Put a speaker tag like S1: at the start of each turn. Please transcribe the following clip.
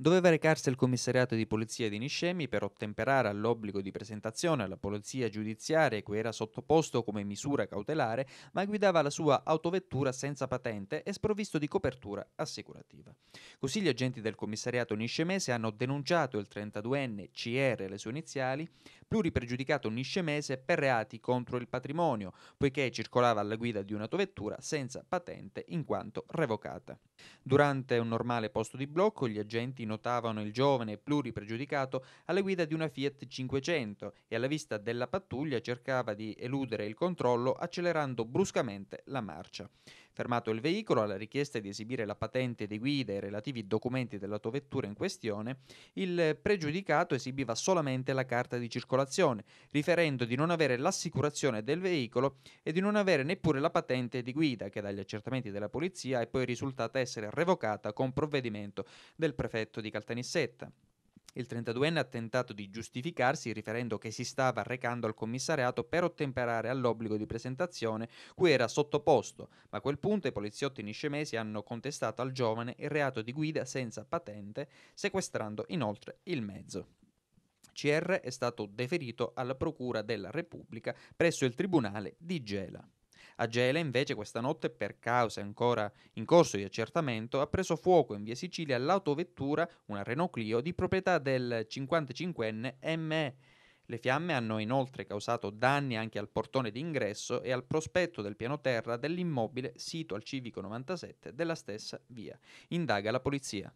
S1: doveva recarsi al commissariato di polizia di Niscemi per ottemperare all'obbligo di presentazione alla polizia giudiziaria cui era sottoposto come misura cautelare, ma guidava la sua autovettura senza patente e sprovvisto di copertura assicurativa. Così gli agenti del commissariato niscemese hanno denunciato il 32enne CR e le sue iniziali, pluripregiudicato niscemese per reati contro il patrimonio, poiché circolava alla guida di un'autovettura senza patente in quanto revocata. Durante un normale posto di blocco gli agenti notavano il giovane pluripregiudicato alla guida di una Fiat 500 e alla vista della pattuglia cercava di eludere il controllo accelerando bruscamente la marcia. Fermato il veicolo alla richiesta di esibire la patente di guida e i relativi documenti dell'autovettura in questione, il pregiudicato esibiva solamente la carta di circolazione, riferendo di non avere l'assicurazione del veicolo e di non avere neppure la patente di guida, che dagli accertamenti della polizia è poi risultata essere revocata con provvedimento del prefetto di Caltanissetta. Il 32enne ha tentato di giustificarsi riferendo che si stava recando al commissariato per ottemperare all'obbligo di presentazione cui era sottoposto, ma a quel punto i poliziotti niscemesi hanno contestato al giovane il reato di guida senza patente, sequestrando inoltre il mezzo. CR è stato deferito alla Procura della Repubblica presso il Tribunale di Gela. A Gela invece questa notte, per cause ancora in corso di accertamento, ha preso fuoco in via Sicilia l'autovettura, una Renault Clio, di proprietà del 55enne ME. Le fiamme hanno inoltre causato danni anche al portone d'ingresso e al prospetto del piano terra dell'immobile sito al civico 97 della stessa via. Indaga la polizia.